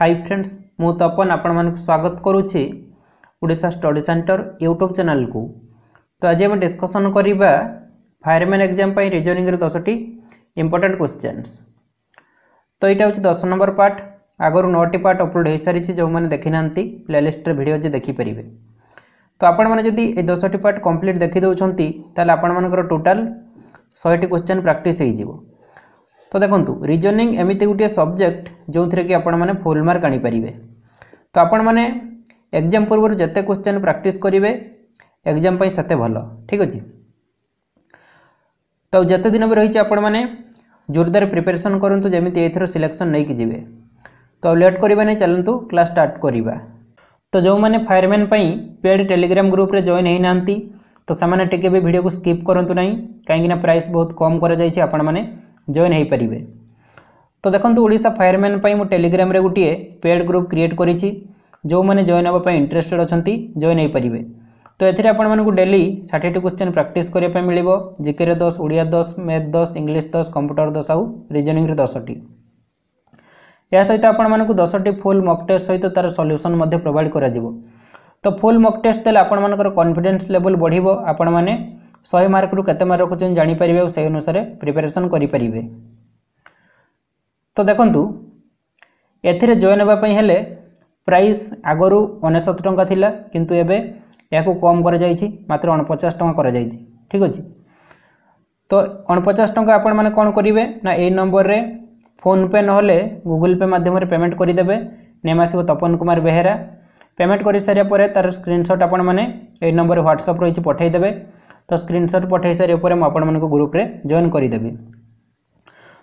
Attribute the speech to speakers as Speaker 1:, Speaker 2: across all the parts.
Speaker 1: High friends ମୁଁ ତପନ ଆପଣମାନଙ୍କୁ ସ୍ୱାଗତ କରୁଛି ଓଡ଼ିଶା ଷ୍ଟଡ଼ି ସେଣ୍ଟର ୟୁଟ୍ୟୁବ୍ ଚ୍ୟାନେଲ୍କୁ ତ ଆଜି ଆମେ ଡିସ୍କସନ୍ କରିବା ଫାୟାରମ୍ୟାନ୍ ଏକ୍ଜାମ୍ ପାଇଁ ରିଜନିଂର ଦଶଟି ଇମ୍ପୋର୍ଟାଣ୍ଟ କ୍ୱେଶ୍ଚିନ୍ସ ତ ଏଇଟା ହେଉଛି ଦଶ ନମ୍ବର ପାର୍ଟ ଆଗରୁ ନଅଟି ପାର୍ଟ ଅପଲୋଡ଼ ହୋଇସାରିଛି ଯେଉଁମାନେ ଦେଖିନାହାନ୍ତି ପ୍ଲେଲିଷ୍ଟରେ ଭିଡ଼ିଓ ଯେ ଦେଖିପାରିବେ ତ ଆପଣମାନେ ଯଦି ଏ ଦଶଟି ପାର୍ଟ କମ୍ପ୍ଲିଟ୍ ଦେଖିଦେଉଛନ୍ତି ତାହେଲେ ଆପଣମାନଙ୍କର ଟୋଟାଲ୍ ଶହେଟି କ୍ୱେଶ୍ଚିନ୍ ପ୍ରାକ୍ଟିସ୍ ହୋଇଯିବ তো দেখন্তু রিজনিং এমিতি গোটিয়ে সবজেক্ট ଯେଉଁଥିରେ କି ଆପଣମାନେ ଫୁଲ୍ ମାର୍କ ଆଣିପାରିବେ ତ ଆପଣମାନେ ଏକ୍ଜାମ୍ ପୂର୍ବରୁ ଯେତେ କ୍ୱେଶ୍ଚନ୍ ପ୍ରାକ୍ଟିସ୍ କରିବେ ଏକ୍ଜାମ୍ ପାଇଁ ସେତେ ଭଲ ଠିକ୍ ଅଛି ତ ଯେତେ ଦିନ ବି ରହିଛି ଆପଣମାନେ ଜୋରଦାର ପ୍ରିପାରେସନ୍ କରନ୍ତୁ ଯେମିତି ଏଇଥର ସିଲେକ୍ସନ୍ ନେଇକି ଯିବେ ତ ଲେଟ୍ କରିବାନି ଚାଲନ୍ତୁ କ୍ଲାସ୍ ଷ୍ଟାର୍ଟ କରିବା ତ ଯେଉଁମାନେ ଫାୟାରମ୍ୟାନ୍ ପାଇଁ ପେଡ଼୍ ଟେଲିଗ୍ରାମ୍ ଗ୍ରୁପ୍ରେ ଜଏନ୍ ହୋଇନାହାନ୍ତି ତ ସେମାନେ ଟିକେ ବି ଭିଡ଼ିଓକୁ ସ୍କିପ୍ କରନ୍ତୁ ନାହିଁ କାହିଁକିନା ପ୍ରାଇସ୍ ବହୁତ କମ୍ କରାଯାଇଛି ଆପଣମାନେ জয়েন হয়ে তো দেখুন ওড়শা ফায়ারম্যান পাই মু টেলিগ্রাম রে গোটিয়ে পেড গ্রুপ ক্রিয়েট করেছি ଯେଉଁମାନେ ଜଏନ୍ ହେବା ପାଇଁ ଇଣ୍ଟରେଷ୍ଟେଡ଼୍ ଅଛନ୍ତି ଜଏନ୍ ହୋଇପାରିବେ ତ ଏଥିରେ ଆପଣମାନଙ୍କୁ ଡେଲି ଷାଠିଏଟି କ୍ୱେଶ୍ଚନ୍ ପ୍ରାକ୍ଟିସ୍ କରିବା ପାଇଁ ମିଳିବ ଜିକେରେ ଦଶ ଓଡ଼ିଆ ଦଶ ମ୍ୟାଥ୍ ଦଶ ଇଂଲିଶ ଦଶ କମ୍ପ୍ୟୁଟର ଦଶ ଆଉ ରିଜନିଂରେ ଦଶଟି ଏହା ସହିତ ଆପଣମାନଙ୍କୁ ଦଶଟି ଫୁଲ୍ ମକ୍ ଟେଷ୍ଟ ସହିତ ତା'ର ସଲ୍ୟୁସନ୍ ମଧ୍ୟ ପ୍ରୋଭାଇଡ଼ କରାଯିବ ତ ଫୁଲ୍ ମକ୍ ଟେଷ୍ଟ ଦେଲେ ଆପଣମାନଙ୍କର କନଫିଡେନ୍ସ ଲେଭଲ୍ ବଢ଼ିବ ଆପଣମାନେ ଶହେ ମାର୍କରୁ କେତେ ମାର୍କ ରଖୁଛନ୍ତି ଜାଣିପାରିବେ ଆଉ ସେଇ ଅନୁସାରେ ପ୍ରିପାରେସନ୍ କରିପାରିବେ ତ ଦେଖନ୍ତୁ ଏଥିରେ ଜଏନ୍ ହେବା ପାଇଁ ହେଲେ ପ୍ରାଇସ୍ ଆଗରୁ ଅନେଶତ ଟଙ୍କା ଥିଲା କିନ୍ତୁ ଏବେ ଏହାକୁ କମ୍ କରାଯାଇଛି ମାତ୍ର ଅଣପଚାଶ ଟଙ୍କା କରାଯାଇଛି ଠିକ୍ ଅଛି ତ ଅଣପଚାଶ ଟଙ୍କା ଆପଣମାନେ କ'ଣ କରିବେ ନା ଏଇ ନମ୍ବରରେ ଫୋନ୍ପେ ନହେଲେ ଗୁଗୁଲ୍ ପେ ମାଧ୍ୟମରେ ପେମେଣ୍ଟ କରିଦେବେ ନେମ୍ ଆସିବ ତପନ କୁମାର ବେହେରା ପେମେଣ୍ଟ କରିସାରିବା ପରେ ତା'ର ସ୍କ୍ରିନଶଟ୍ ଆପଣମାନେ ଏଇ ନମ୍ବରରେ ହ୍ୱାଟ୍ସଅପ୍ ରହିଛି ପଠାଇଦେବେ ତ ସ୍କ୍ରିନସଟ୍ ପଠାଇ ସାରିବା ପରେ ମୁଁ ଆପଣମାନଙ୍କୁ ଗ୍ରୁପ୍ରେ ଜଏନ୍ କରିଦେବି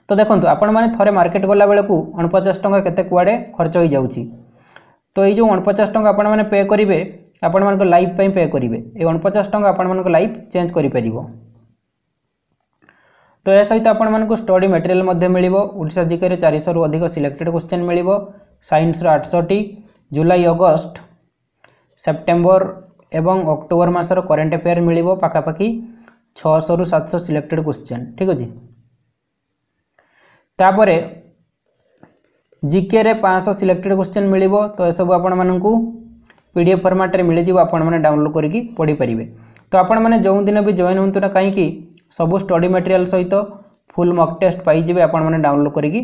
Speaker 1: ତ ଦେଖନ୍ତୁ ଆପଣମାନେ ଥରେ ମାର୍କେଟ୍ ଗଲାବେଳକୁ ଅଣପଚାଶ ଟଙ୍କା କେତେ କୁଆଡ଼େ ଖର୍ଚ୍ଚ ହୋଇଯାଉଛି ତ ଏଇ ଯେଉଁ ଅଣପଚାଶ ଟଙ୍କା ଆପଣମାନେ ପେ କରିବେ ଆପଣମାନଙ୍କ ଲାଇଫ୍ ପାଇଁ ପେ କରିବେ ଏଇ ଅଣପଚାଶ ଟଙ୍କା ଆପଣମାନଙ୍କ ଲାଇଫ୍ ଚେଞ୍ଜ କରିପାରିବ ତ ଏହା ସହିତ ଆପଣମାନଙ୍କୁ ଷ୍ଟଡ଼ି ମେଟେରିଆଲ୍ ମଧ୍ୟ ମିଳିବ ଓଡ଼ିଶା ଜିକେରେ ଚାରିଶହରୁ ଅଧିକ ସିଲେକ୍ଟେଡ଼୍ କ୍ୱେଶ୍ଚନ୍ ମିଳିବ ସାଇନ୍ସର ଆଠଶହଟି ଜୁଲାଇ ଅଗଷ୍ଟ ସେପ୍ଟେମ୍ବର এবং অক্টোবর মাসর করেন্ট আফেয়ার মিলিব পাখাপাখি ছশো রু সাতশো সিলেক্টেড কোশ্চেন ঠিক আছে তাপরে জিকে পাঁচশো সিলেক্টেড কোশ্চেন মিলিব তো এসব আপন মানুষ পিডিএফ ফর্মাটরে মিলিযোগ আপন মানে ডাউনলোড করিকি পড়িপারে তো আপন মানে যেদিন বি জয়েন হুঁতু না কী সবু স্টডি মেটেরিয়াল সহিত ফুল মক টেস্ট পাইযে আপন মানে ডাউনলোড করিকি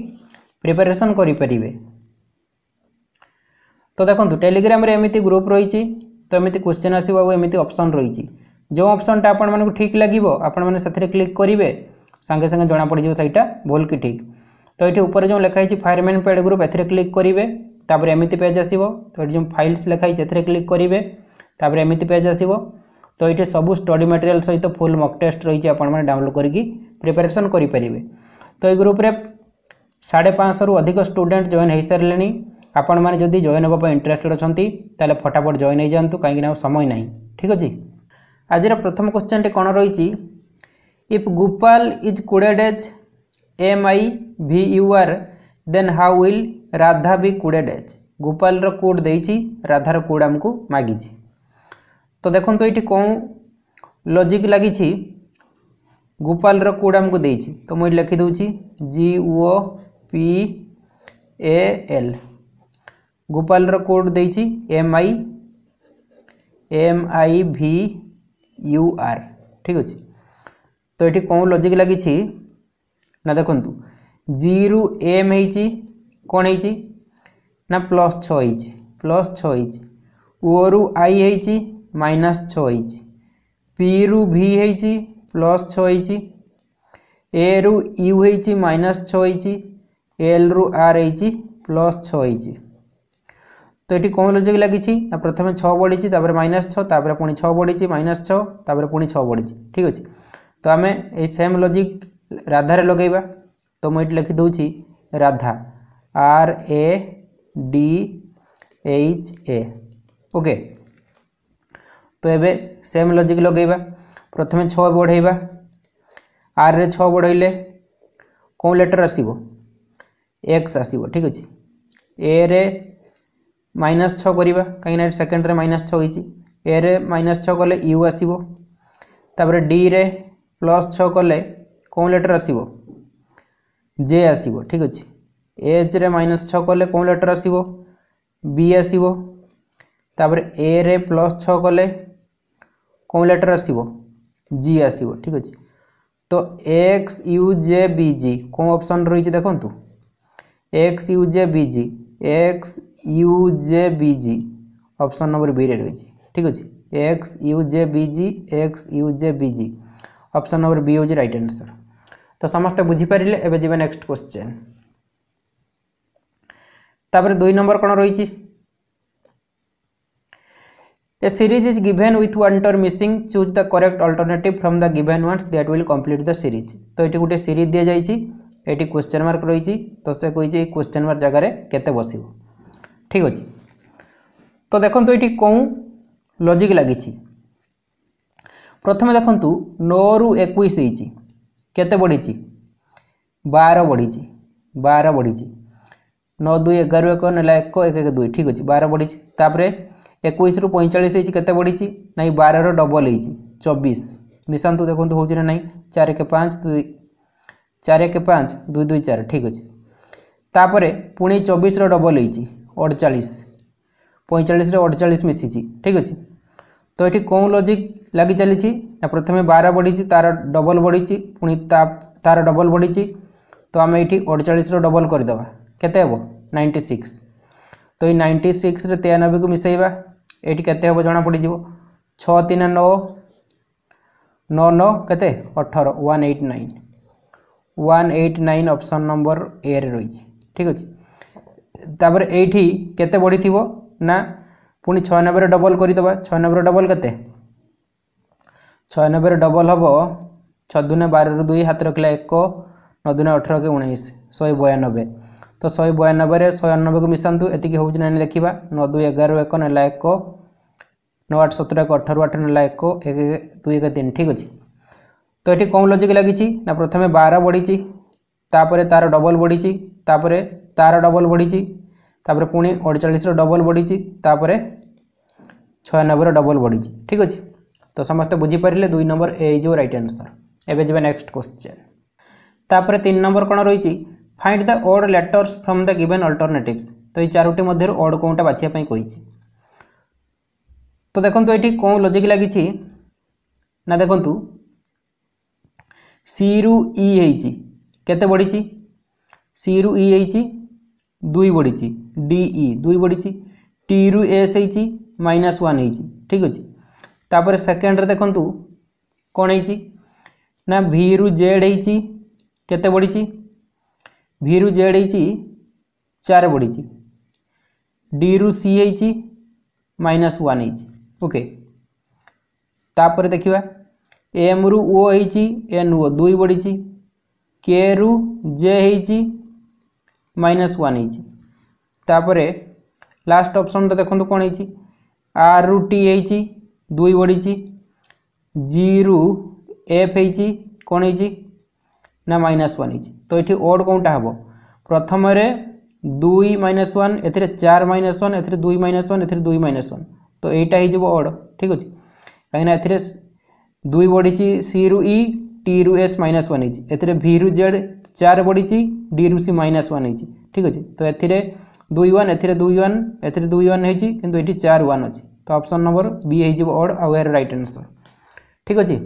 Speaker 1: প্রিপারেসন করিপারে তো দেখুন টেলিগ্রামে এমিতি গ্রুপ রয়েছে তো এমিতি কোশ্চেন আসব ଆଉ এমিতি অপশন রয়েছে যে অপশনটা আপনার ঠিক লাগিব আপনার সাথে ক্লিক করবে সাংে সাংে জনা পড়ে সেইটা ভুল কি ঠিক তো এটি উপরে যে লেখা হয়েছে ফায়ারম্যান প্যাড গ্রুপ এতে ক্লিক করবে তাপরে এমিতি পেজ আসব তো এটি যে ফাইলস লেখা হয়েছে এতে ক্লিক করবে তাপরে এমিতি পেজ আসব তো এটি সবু স্টডি ম্যাটেরিয়াল সহ ফুল মক টেস্ট রয়েছে আপনার ডাউনলোড করি প্রিপারেসন করে পারে তো এই গ্রুপে সাড়ে পাঁচশু অধিক স্টুডেন্ট জয়েন হয়ে সারে ଆପଣମାନେ ଯଦି ଜଏନ୍ ହେବା ପାଇଁ ଇଣ୍ଟରେଷ୍ଟେଡ୍ ଅଛନ୍ତି ତାହେଲେ ଫଟାଫଟ ଜଏନ୍ ହେଇଯାଆନ୍ତୁ କାହିଁକିନା ଆଉ ସମୟ ନାହିଁ ଠିକ୍ ଅଛି ଆଜିର ପ୍ରଥମ କ୍ୱେଶ୍ଚନ୍ଟି କ'ଣ ରହିଛି if Gopal is coded as M I V U R then how will Radha be coded as ଗୋପାଳର କୋଡ଼୍ ଦେଇଛି ରାଧାର କୋଡ଼୍ ଆମକୁ ମାଗିଛି ତ ଦେଖନ୍ତୁ ଏଇଠି କେଉଁ ଲଜିକ୍ ଲାଗିଛି ଗୋପାଳର କୋଡ଼୍ ଆମକୁ ଦେଇଛି ତ ମୁଁ ଏଠି ଲେଖିଦେଉଛି G O P A L ଗୋପାଲର କୋଡ଼୍ ଦେଇଛି M I M I V U R ଠିକ୍ ଅଛି ତ ଏଠି କେଉଁ ଲଜିକ୍ ଲାଗିଛି ନା ଦେଖନ୍ତୁ ଜିରୁ ଏମ୍ ହେଇଛି କ'ଣ ହେଇଛି ନା ପ୍ଲସ୍ ଛଅ ହେଇଛି ପ୍ଲସ୍ ଛଅ ହେଇଛି ଓରୁ ଆଇ ହେଇଛି ମାଇନସ୍ ଛଅ ହେଇଛି ପିରୁ ଭି ହେଇଛି ପ୍ଲସ୍ ଛଅ ହେଇଛି ଏରୁ ୟୁ ହେଇଛି ମାଇନସ୍ ଛଅ ହେଇଛି ଏଲ୍ରୁ ଆର୍ ହେଇଛି ପ୍ଲସ୍ ଛଅ ହେଇଛି তো এটি কোন লজিক লাগিছি না প্রথমে ছ বড়িছি তাপরে মাইনাস ছ তাপরে পুঁ ছ বড়িছি মাইনাস ছ তাপরে পুঁ ছ বড়িছি ঠিক আছে তো আমি এই সেম লজিক রাধারে লগাইবা তো মু এটি লিখি দেছি Radha R A D H A okay তো এবে সেম লজিক লগাইবা প্রথমে ছ বড়াইবা আর রে ছ বড়াইলে কেউ লেটর আসব এক্স আসব ঠিক আছে এ রে মাইনাস ছ করা কিনা সেকেন্ডরে মাইনাস ছ হয়েছি এ রে মাইনাস ছ কলে ইউ আসব তাপরে ডি রে প্লস ছ কলে কেউ লেটর আসব জে আসব ঠিক আছে এচ রে মাইনাস ছ কলে কেউ লেটর আসব বি আসব তাপরে এ রে প্লস ছ কলে কেউ লেটর আসব জি আসব ঠিক আছে তো X U J B G কেউ অপসন রয়েছে দেখুন X U J B G X U J B G option number বিরে রয়েছে ঠিক আছে X U J B G X U J B G option number B হচ্ছে রাইট আনসর তো সমস্তে বুঝিপারে এবে যা নেক্সট কোশ্চেন তাপরে দুই নম্বর কোণ রয়েছে A series is given with one term missing. Choose the correct alternative from the given ones that will complete the series. তো এটি গোটে সিরিজ দিয়ে যাইছি এটি কোশ্চেন মার্ক রয়েছে তো সে কইছে এই কোশ্চেন মার্ক জায়গায় কেতে বসব ঠিক আছে তো দেখুন এটি কেউ লজিক লাগিছি প্রথমে দেখুন নু একুশ হয়েছি কেতে বড়িছি বার বড়িছি বার বড়িছি নଅ দুই এগার এক নেলা এক এক এক দুই ঠিক আছে বার বড়িছি তাপরে একুশরু পঁয়চাশ হয়েছি কেতে বড়িছি না বারর ডবল হয়েছি চবিশ মিশান্তু দেখুন হচ্ছে না নাই চার কে পাঁচ দুই চারি একে ପାଞ୍ଚ ଦୁଇ ଦୁଇ ଚାରି ଠିକ୍ ଅଛି ତାପରେ ପୁଣି ଚବିଶର ଡବଲ ହେଇଛି ଅଡ଼ଚାଳିଶ ପଇଁଚାଳିଶରେ ଅଡ଼ଚାଳିଶ ମିଶିଛି ଠିକ୍ ଅଛି ତ ଏଠି କେଉଁ ଲଜିକ୍ ଲାଗି ଚାଲିଛି ନା ପ୍ରଥମେ ବାର ବଢ଼ିଛି ତା'ର ଡବଲ ବଢ଼ିଛି ପୁଣି ତା ତା'ର ଡବଲ ବଢ଼ିଛି ତ ଆମେ ଏଠି ଅଡ଼ଚାଳିଶର ଡବଲ କରିଦେବା କେତେ ହେବ ନାଇଣ୍ଟି ସିକ୍ସ ତ ଏଇ ନାଇଣ୍ଟି ସିକ୍ସରେ ତେୟାନବେକୁ ମିଶାଇବା ଏଠି କେତେ ହେବ ଜଣାପଡ଼ିଯିବ ଛଅ ତିନି ନଅ ନଅ ନଅ କେତେ ଅଠର one eight nine one eight nine option number এরে রয়েছে ঠিক আছে তাপরে এইটি কেতে বড়িথিব না পুনি ছয় নবের ডবল করিদেবা ছয় নবের ডবল কেতে ছয় নবের ডবল হব ছদুনে বারু দুই হাত রাখলে এক নদুনে অঠরকে উনিশ শহে বয়ানবে তো শহে বয়ানবে শহে অনানবেকে মিশাতু এতিকি হচ্ছে না দেখা ন দুই এগারো এক নেলা এক ন আট সতেরো এক অঠর আট নেলা এক এক দুই এক তিন ঠিক আছে তো এটি কেউ লজিক লাগিছি না প্রথমে বার বড়িছি তাপরে তার ডবল বড়িছি তাপরে তার ডবল বড়িছি তাপরে পুনি অড়চাশর ডবল বড়িছি তাপরে ছয়ানবের ডবল বড়িছি ঠিক আছে তো সমস্ত বুঝিপারে দুই number A is right answer এবে যা নেক্সট কোশ্চেন তাপরে তিন নম্বর কোণ রয়েছে find the odd letters from the given alternatives তো এই চারোটি মধ্যে অড কোনটা বাছিয়া কইছি তো দেখুন এটি কেউ লজিক লাগিছি না দেখুন सी रु इत बढ़ी सी रु इ दुई बढ़ी डी e दुई बढ़ी टी रु एस माइनस वन ठीक अच्छे तापर सेकेंड रे देखु कौन ना भि रु जेड होते बढ़ी भि रु जेड चार बढ़ी डी रु सी माइनस वन ओके देखा এমরু ও হয়েছি এন ও দুই বড়িছি কে রু জে হয়েছি মাইনাস ওয়ান হয়েছি তাপরে লাস্ট অপশনটা দেখুন কোণ হয়েছি আর রু টি হয়েছি দুই বড়িছি জি রু এফ হয়েছি কোণ হয়েছি না মাইনাস ওয়ান হয়েছি তো এটি ওড কোনটা হব প্রথমে দুই মাইনাস ওয়ান এতে চার মাইনাস ওয়ান এতে দুই মাইনাস ওয়ান এতে দুই মাইনাস ওয়ান তো এইটা হয়ে যাব অড ঠিক আছে কারণ এতে ଦୁଇ ବଢ଼ିଛି ସିରୁ ଇ ଟିରୁ ଏସ୍ ମାଇନସ୍ ୱାନ୍ ହେଇଛି ଏଥିରେ ଭିରୁ ଜେଡ୍ ଚାର ବଢ଼ିଛି ଡିରୁ ସି ମାଇନସ୍ ୱାନ୍ ହେଇଛି ଠିକ୍ ଅଛି ତ ଏଥିରେ ଦୁଇ ୱାନ୍ ଏଥିରେ ଦୁଇ ୱାନ୍ ଏଥିରେ ଦୁଇ ୱାନ୍ ହେଇଛି କିନ୍ତୁ ଏଠି ଚାର ୱାନ୍ ଅଛି ତ ଅପସନ୍ ନମ୍ବର ବି ହେଇଯିବ ଅଡ୍ ଆଉ ଏହାର ରାଇଟ୍ ଆନ୍ସର୍ ଠିକ୍ ଅଛି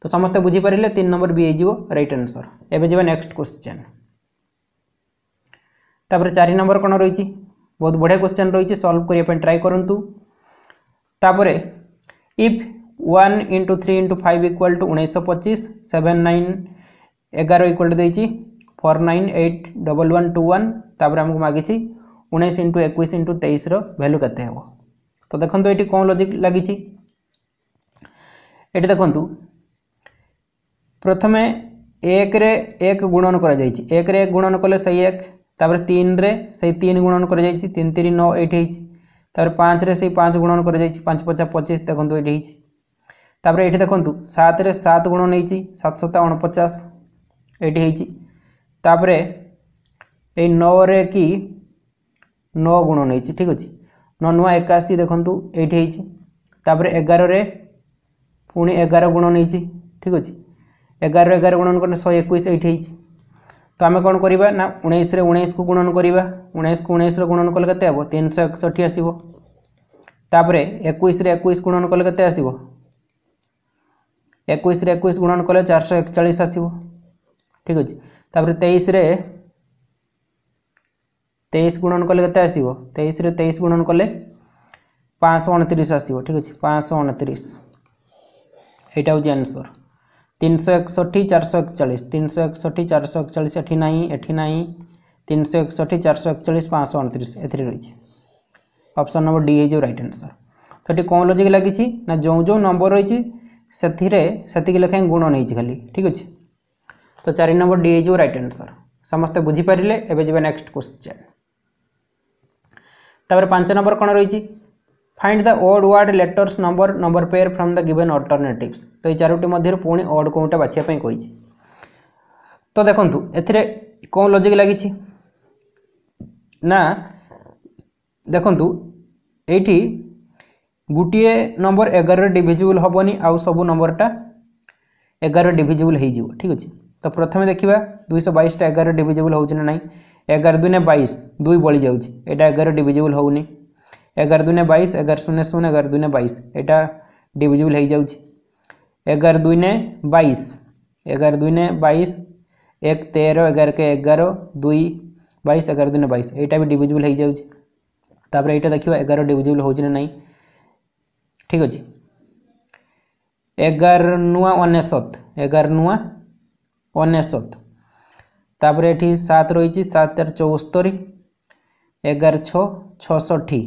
Speaker 1: ତ ସମସ୍ତେ ବୁଝିପାରିଲେ ତିନି ନମ୍ବର ବି ହେଇଯିବ ରାଇଟ୍ ଆନ୍ସର୍ ଏବେ ଯିବା ନେକ୍ସଟ କ୍ୱେଶ୍ଚନ୍ ତାପରେ ଚାରି ନମ୍ବର କ'ଣ ରହିଛି ବହୁତ ବଢ଼ିଆ କ୍ୱେଶ୍ଚନ୍ ରହିଛି ସଲ୍ଭ କରିବା ପାଇଁ ଟ୍ରାଏ କରନ୍ତୁ ତାପରେ if one into three into five equal to उन्नीस पचीस सेवेन नाइन एगार equal to four nine eight double one two one तापर आमको मागिच उन्नीस इंटु एक इंटु तेईस भैल्यू के तो देखो ये कौन लजिक लगी ये देखु प्रथम एक रे एक गुणन कर एक रे एक गुणन कले सही एक तापर तीन रे सही तीन गुणन कर तीन तीन नौ एट तापर पाँच रे सही पाँच गुणन कर पाँच पचास पचीस देखो ये তাপরে এটি দেখন্তু সাতরে সাত গুণ নেইছি সাত সতা অণপচাশ এটি হয়েছি তাপরে এই নরে কি ন গুণ নেইছি ঠিক আছে ন নূয়া একাশি দেখন্তু এইটি হয়েছি তাপরে এগারে পুঁ এগার গুণ নেইছি ঠিক আছে এগার এগার গুণন করলে শহে একুশ এইটি হয়েছি তো আমি কোণ করা না উনিশে উনিশকু গুণন করা উনিশকু উনিশর গুণন কলে কেতে হব তিনশো একষঠি আসব তাপরে একুশে একুশ গুণন কলে কেতে আসব ଏକୋଇଶରେ ଏକୋଇଶ ଗୁଣନ କଲେ ଚାରିଶହ ଏକଚାଳିଶ ଆସିବ ଠିକ୍ ଅଛି ତାପରେ ତେଇଶରେ ତେଇଶ ଗୁଣନ କଲେ କେତେ ଆସିବ ତେଇଶରେ ତେଇଶ ଗୁଣନ କଲେ ପାଞ୍ଚଶହ ଅଣତିରିଶ ଆସିବ ଠିକ୍ ଅଛି ପାଞ୍ଚଶହ ଅଣତିରିଶ ଏଇଟା ହେଉଛି ଆନ୍ସର୍ তিনশো একষট্টি চারশো একচল্লিশ তিনশো একষট্টি চারশো একচল্লিশ এটি নাই এটি নাই তিনশো একষট্টি চারশো একচল্লিশ পাঁচশো অণতিরিশ এতে রয়েছে অপশন নম্বর ডি হয়ে যাব রাইট আনসার তো এটি কোন লজিক লাগিছি না যে যে নম্বর রয়েছে ସେଥିରେ ସେତିକି ଲେଖାଏଁ ଗୁଣ ନେଇଛି ଖାଲି ଠିକ୍ ଅଛି ତ ଚାରି ନମ୍ବର ଡି ହେଇଯିବ ରାଇଟ୍ ଆନ୍ସର୍ ସମସ୍ତେ ବୁଝିପାରିଲେ ଏବେ ଯିବା ନେକ୍ସଟ କ୍ୱେଶ୍ଚିନ୍ ତାପରେ ପାଞ୍ଚ ନମ୍ବର କ'ଣ ରହିଛି find the odd word letters number number pair from the given alternatives তো এই চারোটি মধ্যে পুঁ অড কোটা বাছিয়া কইছি তো দেখুন এতে কোন লজিক লাগিছি না দেখুন এইটি गोटे नंबर एगार डिजिबुल हेनी आ सब नंबरटा एगार डिजिबुल हो ठीक अच्छे तो प्रथम देखा दुईश बैसटा एगार डिजिबुल हो ना एगार दुने बैस दुई बढ़ी जाऊँच एगार डिजिबुल होनी एगार दुने बैस एगार शून्य शून्य एगार दुने बैस यहाँ डिजिबुल होगार दुने बैश एगार दुने बैस एक तेर एगार के एगार दुई बैस एगार दुने बैस यहाँ भी डिजिबुल होगा यहाँ देखा एगार डिजिबुल हो ना ठीक अच्छे एगार नुआ अनेशत एगार नुआ अनेशत तापर ये सात रही सात चौस्तरी एगार छसठी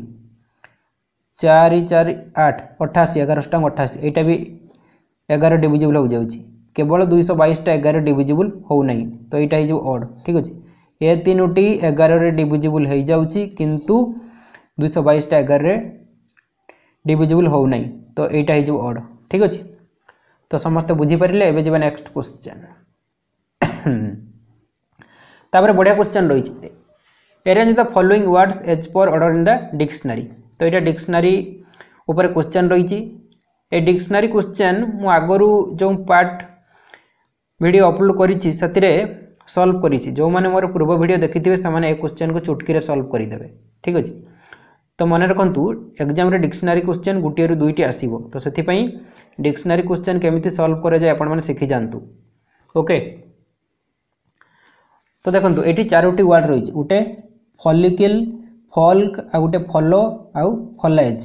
Speaker 1: चार चार आठ अठाशी एगार शाम अठाशी एटा भी एगार डिजिबुल हो जाए केवल दुई बैसटा एगार डिजिबुल हो तो यहाँ जो अड ठीक अच्छे ए तीनोटी एगार डिजिबुल हो जाए कि दुई बैसटा एगारे ডিভিজিবল হো না তো এইটা হয়ে যাব অড ঠিক আছে তো সমস্ত বুঝিপারে এবে যা নেক্সট কোশ্চেন তাপরে বড়িয়া কোশ্চেন রয়েছে arrange the following words as per order in the dictionary তো এটা ডিকশনারি উপরে কোশ্চেন রয়েছে এই ডিকশনারি কোশ্চেন মু আগর যে পার্ট ভিডিও অপলোড করেছি সেতিরে সলভ করেছি যে মোর পূর্ব ভিডিও দেখি সে কোশ্চেন কু চুটকি সলভ করে দেবে ঠিক আছে তো মনে রাখতু এক্সামে ডিকশনারি কোশ্চেন গোটিয়ে দুইটি আসব তো সেই ডিকশনারি কোশ্চেন কমিটি সলভ করা যায় আপনার শিখি যাতে ওকে তো দেখুন এটি চারোটি ওয়ার্ড রয়েছে গোটে ফলিকিল ফল্ক আর গোটে ফল আউ ফলেজ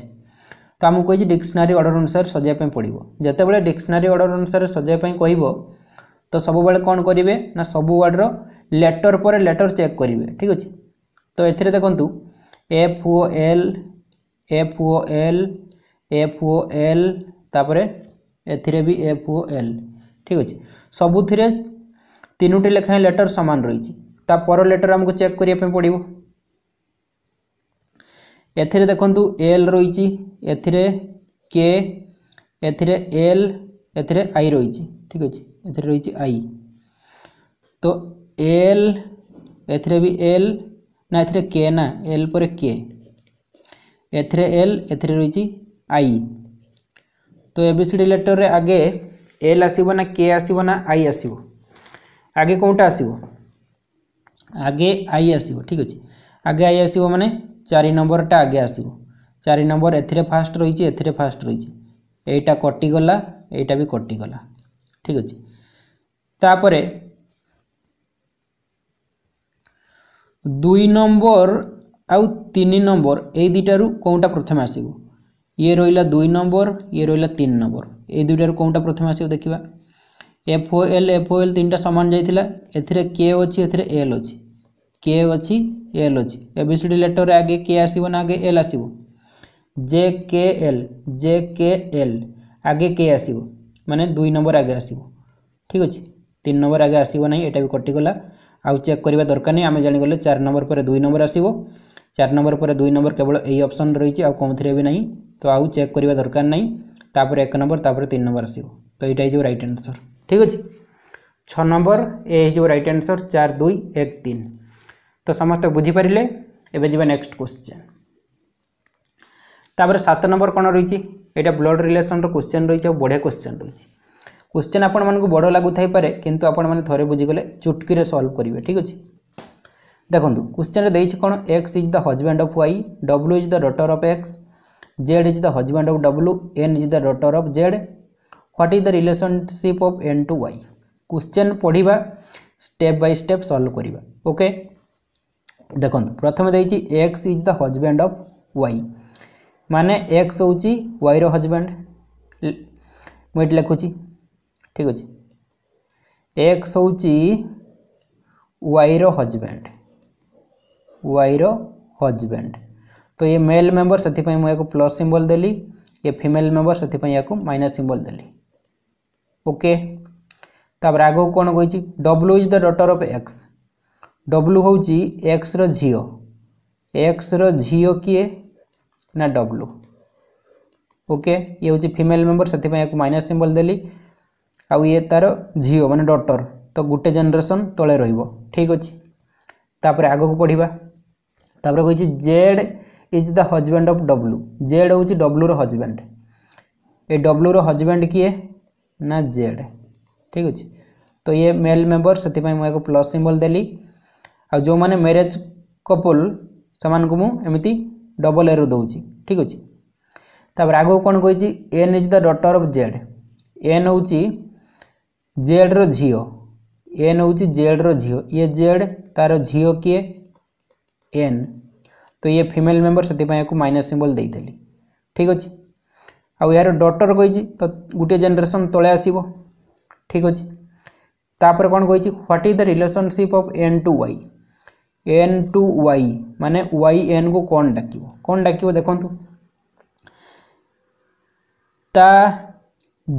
Speaker 1: তো আমি কইছি ডিকশনারি অর্ডর অনুসারে সজাইয়া পড়ব যেতবে ডিকশনারি অর্ডর অনুসারে সজাইয়া কহব তো সবুলে কম করবে না সবু ওয়ার্ডর লেটর পরে লেটর চেক করবে ঠিক আছে তো এতে দেখুন F O L F O L F O L তাপরে এথিরে বি এফ ও এল ঠিক আছে সবুথিরে তিনোটি লেখাঁ লেটর সমান রয়েছে তা পর লেটর আমি চেক করা পড়ব এথিরে দেখুন এল রয়েছে এথিরে কে এথিরে এল এথিরে আই রয়েছে ঠিক আছে এথিরে রয়েছে আই তো এল এথিরে বি এল না এতে কে না এল পরে কে এতে এল এতে রয়েছে আই তো এবিসিডি লেটরের আগে এল আসব না কে আসব না আই আসব আগে কোনটা আসব আগে আই আসব ঠিক আছে আগে আই আসব মানে চারি নম্বরটা আগে আসব চারি নম্বর এতে ফার্স্ট রয়েছে এতে ফার্স্ট রয়েছে এইটা কটিগলা এইটা বি কটিগলা ঠিক আছে তাপরে ଦୁଇ ନମ୍ବର ଆଉ ତିନି ନମ୍ବର ଏଇ ଦୁଇଟାରୁ କେଉଁଟା ପ୍ରଥମେ ଆସିବ ଇଏ ରହିଲା ଦୁଇ ନମ୍ବର ଇଏ ରହିଲା ତିନି ନମ୍ବର ଏଇ ଦୁଇଟାରୁ କେଉଁଟା ପ୍ରଥମେ ଆସିବ ଦେଖିବା F O L F O L ତିନିଟା ସମାନ ଯାଇଥିଲା ଏଥିରେ କେ ଅଛି ଏଥିରେ ଏଲ୍ ଅଛି କେ ଅଛି ଏଲ୍ ଅଛି ଏବିସିଡ଼ି ଲେଟର୍ରେ ଆଗେ କେ ଆସିବ ନା ଆଗେ ଏଲ୍ ଆସିବ ଜେ କେ ଏଲ୍ ଜେ କେ ଏଲ୍ ଆଗେ କେ ଆସିବ ମାନେ ଦୁଇ ନମ୍ବର ଆଗେ ଆସିବ ଠିକ୍ ଅଛି ତିନି ନମ୍ବର ଆଗେ ଆସିବ ନାହିଁ ଏଇଟା ବି କଟିଗଲା ଆଉ ଚେକ୍ କରିବା ଦରକାର ନାହିଁ ଆମେ ଜାଣିଗଲେ ଚାରି ନମ୍ବର ପରେ ଦୁଇ ନମ୍ବର ଆସିବ ଚାରି ନମ୍ବର ପରେ ଦୁଇ ନମ୍ବର କେବଳ ଏଇ ଅପସନ୍ ରହିଛି ଆଉ କେଉଁଥିରେ ବି ନାହିଁ ତ ଆଉ ଚେକ୍ କରିବା ଦରକାର ନାହିଁ ତାପରେ ଏକ ନମ୍ବର ତାପରେ ତିନି ନମ୍ବର ଆସିବ ତ ଏଇଟା ହେଇଯିବ ରାଇଟ୍ ଆନ୍ସର୍ ଠିକ୍ ଅଛି ଛଅ ନମ୍ବର ଏ ହେଇଯିବ ରାଇଟ୍ ଆନ୍ସର୍ ଚାରି ଦୁଇ ଏକ ତିନି ତ ସମସ୍ତେ ବୁଝିପାରିଲେ ଏବେ ଯିବା ନେକ୍ସଟ କ୍ୱେଶ୍ଚିନ୍ ତାପରେ ସାତ ନମ୍ବର କ'ଣ ରହିଛି ଏଇଟା ବ୍ଲଡ୍ ରିଲେସନ୍ର କ୍ୱେଶ୍ଚିନ୍ ରହିଛି ଆଉ ବଢ଼ିଆ କ୍ୱେଶ୍ଚିନ୍ ରହିଛି কোশ্চেন আপনার বড় লাগুথাইপরে কিন্তু আপনার থরে বুঝিগলে চুটকিরে সলভ করবে ঠিক আছে দেখুন কোশ্চেন দিয়েছি কোণ X is the husband of Y W is the daughter of X Z is the husband of W N is the daughter of Z what is the relationship of N to Y question পড়া step by step solve করা okay দেখুন প্রথমে দিয়েছি X is the husband of Y মানে X হচ্ছে ওয়াইর husband ମୁଁ ଏଠି ଲେଖୁଛି ठीक अच्छे एक्स हूँ वाइर हजबैंड वाइर हजबैंड तो ये मेल मेम्बर से प्लस सिंबल देली ये फिमेल मेम्बर से माइनस सिंबल देली ओके तब आग कौन कही W is the daughter of X W हूँ एक्स रिओ एक्स रिओ किए ना डब्ल्यू ओके ये हूँ फिमेल मेम्बर से माइनस सिंबल देली ଆଉ ଇଏ ତା'ର ଝିଅ ମାନେ ଡଟର୍ ତ ଗୋଟେ ଜେନେରେସନ୍ ତଳେ ରହିବ ଠିକ୍ ଅଛି ତାପରେ ଆଗକୁ ପଢ଼ିବା ତାପରେ କହିଛି Z is the husband of W Z ହେଉଛି ଡବ୍ଲୁର ହଜବ୍ୟାଣ୍ଡ ଏ ଡବ୍ଲୁର ହଜବ୍ୟାଣ୍ଡ କିଏ ନା ଜେଡ଼୍ ଠିକ୍ ଅଛି ତ ଇଏ ମେଲ୍ ମେମ୍ବର ସେଥିପାଇଁ ମୁଁ ଏକ ପ୍ଲସ୍ ସିମ୍ବଲ୍ ଦେଲି ଆଉ ଯେଉଁମାନେ ମ୍ୟାରେଜ୍ କପୁଲ୍ ସେମାନଙ୍କୁ ମୁଁ ଏମିତି ଡବଲ୍ ଏରୋ ଦେଉଛି ଠିକ୍ ଅଛି ତାପରେ ଆଗକୁ କ'ଣ କହିଛି N is the daughter of Z N ହେଉଛି जेड रिओ एन हो जेड रिओ ये जेड तार झीओ किए एन तो ये फिमेल मेम्बर से माइनस सिंबल दे देली ठीक अच्छे आ यार डटर कही तो गोटे जेनेसन तले आस ठीक अच्छे तापर कौन कही what is the relationship of N to Y N to Y माने वाई एन को कौन डाक कौन डाक देखता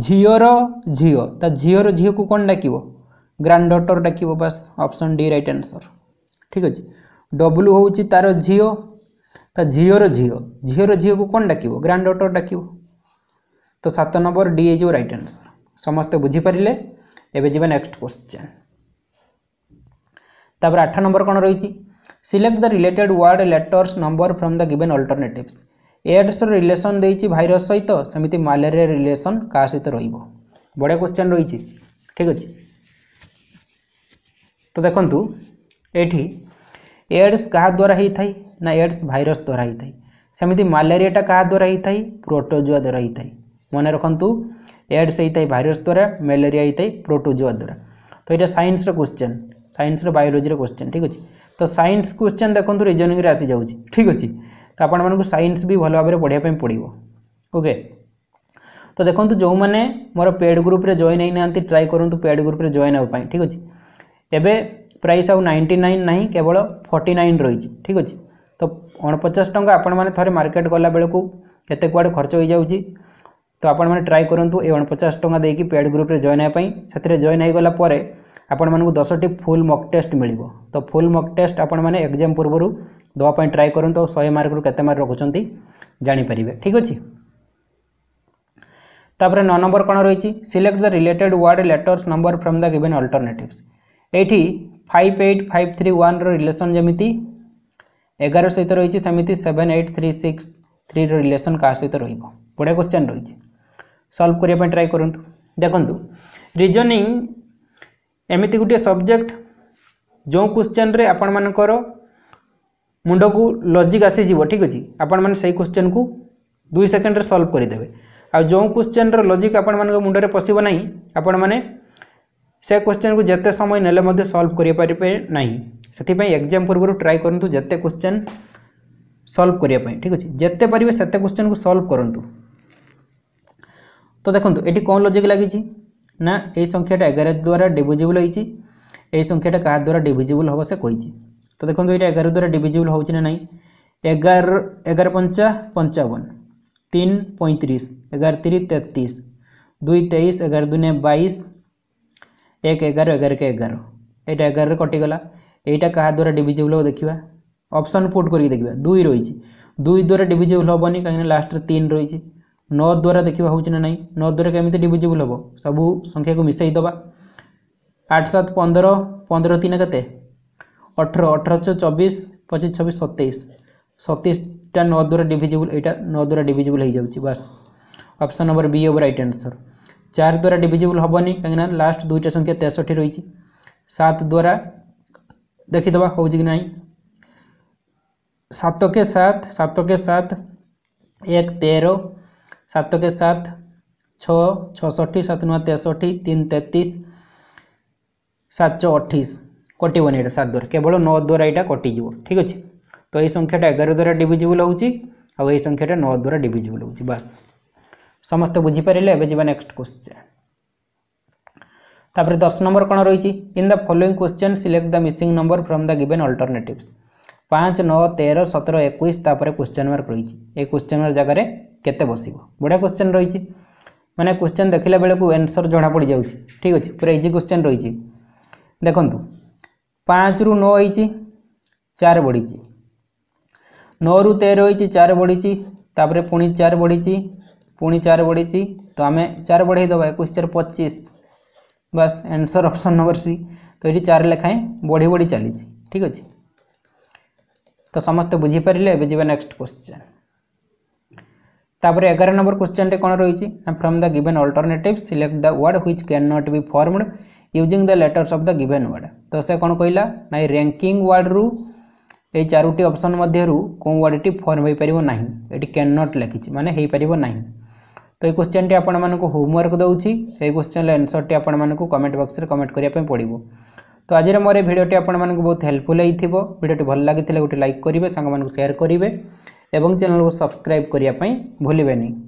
Speaker 1: ଝିଅର ଝିଅ ତା ଝିଅର ଝିଅକୁ କ'ଣ ଡାକିବ ଗ୍ରାଣ୍ଡ ଡଟର ଡାକିବ ବାସ୍ ଅପସନ୍ ଡି ରାଇଟ୍ ଆନ୍ସର୍ ଠିକ୍ ଅଛି ଡବ୍ଲୁ ହେଉଛି ତା'ର ଝିଅ ତା ଝିଅର ଝିଅ ଝିଅର ଝିଅକୁ କ'ଣ ଡାକିବ ଗ୍ରାଣ୍ଡ ଡଟର ଡାକିବ ତ ସାତ ନମ୍ବର ଡି ହେଇଯିବ ରାଇଟ୍ ଆନ୍ସର୍ ସମସ୍ତେ ବୁଝିପାରିଲେ ଏବେ ଯିବା ନେକ୍ସଟ କ୍ୱେଶ୍ଚନ୍ ତାପରେ ଆଠ ନମ୍ବର କ'ଣ ରହିଛି select the related word letters number from the given alternatives ଏଡ୍ସର ରିଲେସନ୍ ଦେଇଛି ଭାଇରସ୍ ସହିତ ସେମିତି ମ୍ୟାଲେରିଆ ରିଲେସନ୍ କାହା ସହିତ ରହିବ ବଢ଼ିଆ କ୍ୱେଶ୍ଚନ୍ ରହିଛି ଠିକ୍ ଅଛି ତ ଦେଖନ୍ତୁ ଏଠି ଏଡ୍ସ କାହା ଦ୍ୱାରା ହେଇଥାଏ ନା ଏଡ୍ସ ଭାଇରସ୍ ଦ୍ୱାରା ହେଇଥାଏ ସେମିତି ମ୍ୟାଲେରିଆଟା କାହା ଦ୍ୱାରା ହେଇଥାଏ ପ୍ରୋଟୋଜୁଆ ଦ୍ୱାରା ହେଇଥାଏ ମନେ ରଖନ୍ତୁ ଏଡ୍ସ ହେଇଥାଏ ଭାଇରସ୍ ଦ୍ୱାରା ମ୍ୟାଲେରିଆ ହେଇଥାଏ ପ୍ରୋଟୋଜୁଆ ଦ୍ୱାରା ତ ଏଇଟା ସାଇନ୍ସର କ୍ୱେଶ୍ଚନ୍ ସାଇନ୍ସର ବାୟୋଲୋଜିର କ୍ୱେଶ୍ଚନ୍ ଠିକ୍ ଅଛି ତ ସାଇନ୍ସ କ୍ୱେଶ୍ଚନ୍ ଦେଖନ୍ତୁ ରିଜନିଂରେ ଆସିଯାଉଛି ଠିକ୍ ଅଛି ତ ଆପଣମାନଙ୍କୁ ସାଇନ୍ସ ବି ଭଲ ଭାବରେ ପଢ଼ିବା ପାଇଁ ପଡ଼ିବ ଓକେ ତ ଦେଖନ୍ତୁ ଯେଉଁମାନେ ମୋର ପେଡ଼୍ ଗ୍ରୁପ୍ରେ ଜଏନ୍ ହେଇନାହାନ୍ତି ଟ୍ରାଏ କରନ୍ତୁ ପେଡ଼୍ ଗ୍ରୁପ୍ରେ ଜଏନ୍ ହେବା ପାଇଁ ଠିକ୍ ଅଛି ଏବେ ପ୍ରାଇସ୍ ଆଉ ନାଇଣ୍ଟି ନାଇନ୍ ନାହିଁ କେବଳ ଫର୍ଟି ନାଇନ୍ ରହିଛି ଠିକ୍ ଅଛି ତ ଅଣପଚାଶ ଟଙ୍କା ଆପଣମାନେ ଥରେ ମାର୍କେଟ୍ ଗଲାବେଳକୁ କେତେ କୁଆଡ଼େ ଖର୍ଚ୍ଚ ହୋଇଯାଉଛି ତ ଆପଣମାନେ ଟ୍ରାଏ କରନ୍ତୁ ଏ ଅଣପଚାଶ ଟଙ୍କା ଦେଇକି ପେଡ଼୍ ଗ୍ରୁପ୍ରେ ଜଏନ୍ ହେବା ପାଇଁ ସେଥିରେ ଜଏନ୍ ହୋଇଗଲା ପରେ ଆପଣମାନଙ୍କୁ ଦଶଟି ଫୁଲ୍ ମକ୍ ଟେଷ୍ଟ ମିଳିବ ତ ଫୁଲ୍ ମକ୍ ଟେଷ୍ଟ ଆପଣମାନେ ଏକ୍ଜାମ୍ ପୂର୍ବରୁ ଦେବା ପାଇଁ ଟ୍ରାଏ କରନ୍ତୁ ଆଉ ଶହେ ମାର୍କରୁ କେତେ ମାର୍କ ରଖୁଛନ୍ତି ଜାଣିପାରିବେ ଠିକ୍ ଅଛି ତାପରେ ନଅ ନମ୍ବର କ'ଣ ରହିଛି select the related word letters number from the given alternatives ଏଇଠି ফাইভ এইট ফাইভ থ্রি ওয়ানর রিলেসন যেমি এগার সহিত রয়েছে সেমিতি সেভেন এইট থ্রি সিক্স থ্রির রিলেসন কাহ সহিত রহব বড়িয়া কোশ্চেন রয়েছে সলভ করা ট্রাই করতু দেখুন রিজনিং एमती गोटे सब्जेक्ट जो क्वेश्चन रे आपण मानकर मुंड को लजिक आसीज ठीक अच्छे आपण मैंने से क्वेश्चन को दुई सेकेंड रे सल्व करदे आ क्वेश्चन रो लॉजिक आपण मान मुंड पशिव ना आपण मैंने से क्वेश्चन को जिते समय ने सल्व करें से एक्जाम पूर्व ट्राए करूँ जिते क्वेश्चन सल्व करने ठीक अच्छे जिते पारे से क्वेश्चन को सल्व करूँ तो देखो ये कौन लॉजिक लगी না এই সংখ্যাটা এগারো দ্বারা ডিভিজিবল হয়েছি এই সংখ্যাটা কাহার দ্বারা ডিভিজিবল হব সে কইছি তো দেখুন এটা এগারো দ্বারা ডিভিজিবল হচ্ছে না নাই এগার এগারো পঞ্চা পঞ্চাবন তিন পঁয়ত্রিশ এগারো তিরি তেত্রিশ দুই তেইশ এগারো দুনে বাইশ এক এগারো এগারোকে এগারো এটা এগারোরে কটিগলা এইটা কাহা দ্বারা ডিভিজিবল হব দেখা অপশন পুট করি দেখা দুই রয়েছে দুই দ্বারা ডিভিজিবল হবনি কিনা লাস্টে তিন রয়েছে नौ द्वारा देखा हो ना नहीं नौ द्वारा कमी डिजिबुल हम सब संख्या को मिसाई दबा आठ सात पंदर पंदर तीन कते अठर अठर छः चबीस पचिश छब्स सतैश सतैसटा नौ द्वारा डिजिबुल यहाँ नौ द्वारा डिजिबुल हो जास अप्सन नंबर बी ओवर रईट आनसर चार द्वारा डिजिबुल हेनी कहीं लास्ट दुईटा संख्या तेसठी रही सात द्वारा देखीद हो ना सत के सात सत के सात एक तेर सात के सात छः छसठी सात नौ तेसठी तीन तैतीस सात सौ अठाईस कटोन यहाँ सात द्वारा केवल नौ द्वारा यहाँ कटिज ठीक अच्छे तो यही संख्याटा एगार द्वारा डिविजिबल हो संख्याटा नौ द्वारा डिविजिबल हो बास समस्त बुझीपारे एवं जी नेक्स्ट क्वेश्चन তাপরে দশ নম্বর কোণ রয়েছে in the following question select the missing number from the given alternatives পাঁচ নয় তের সতেরো একুশ তাপরে কোশ্চেন মার্ক রয়েছে এই কোশ্চেন মার্ক জায়গায় কেতে বসব বড়িয়া কোশ্চেন রয়েছে মানে কোশ্চেন দেখিলা বেড়ে এনসর জনা পড়ি যাচ্ছে ঠিক আছে পুরা ইজি কোশ্চেন রয়েছে দেখুন পাঁচ রু ন হয়েছি চার বড়িছি নু তের হয়েছি চার বড়িছি তাপরে পুঁ চার বড়িছি পুঁ চার বড়িছি তো আমি চার বড়াই দেবা একুশ চার পঁচিশ বাস আনসর অপশন নম্বর সি তো এটি চার লেখায় বড়ি বড়ি চালিছি ঠিক আছে তো সমস্তে বুঝিপারে এবার যা নেক্সট কোশ্চেন তাপরে এগারো নম্বর কোশ্চেনটে কোণ রয়েছে না from the given alternative select the word which can not be formed using the letters of the given word তো সে কোণ কহিলা না এই র্যাঙ্কিং ওয়ার্ডরু এই চারোটি অপসন মধ্যরু কেউ ওয়ার্ডটি ফর্ম হয়েপার না এটি ক্যান নট লিখিছি মানে হয়েপার না তো এই কোশ্চেনটি আপনার হোমওয়ার্ক দেছি এই কোশ্চেনর আনসরটি আপনার কমেন্ট বক্সরে কমেন্ট করা পড়ব तो आज मोर भिडियोटी आपण बहुत हेल्पफुल भिडियोटी भल लगी गोटे लाइक करेंगे सांग करेंगे और चैनल को सब्सक्राइब करने भूल